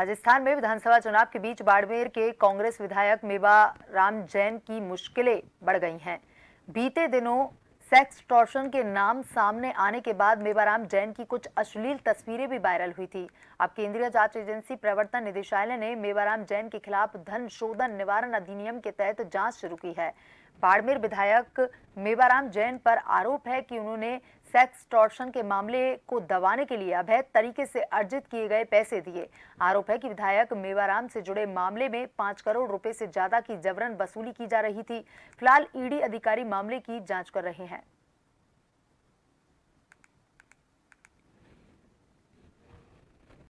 राजस्थान में विधानसभा चुनाव के बीच बाड़मेर के कांग्रेस विधायक मेवा राम जैन की मुश्किलें बढ़ गई हैं बीते दिनों सेक्स टॉर्शन के नाम सामने आने के बाद मेवाराम जैन की कुछ अश्लील तस्वीरें भी वायरल हुई थी अब केंद्रीय जांच एजेंसी प्रवर्तन निदेशालय ने मेवाराम जैन के खिलाफ धन शोधन निवारण अधिनियम के तहत जांच शुरू की है बाड़मेर विधायक मेवाराम जैन पर आरोप है कि उन्होंने सेक्स टॉर्शन के मामले को दबाने के लिए अवैध तरीके से अर्जित किए गए पैसे दिए आरोप है कि विधायक मेवाराम से जुड़े मामले में पांच करोड़ रुपए से ज्यादा की जबरन वसूली की जा रही थी फिलहाल ईडी अधिकारी मामले की जाँच कर रहे हैं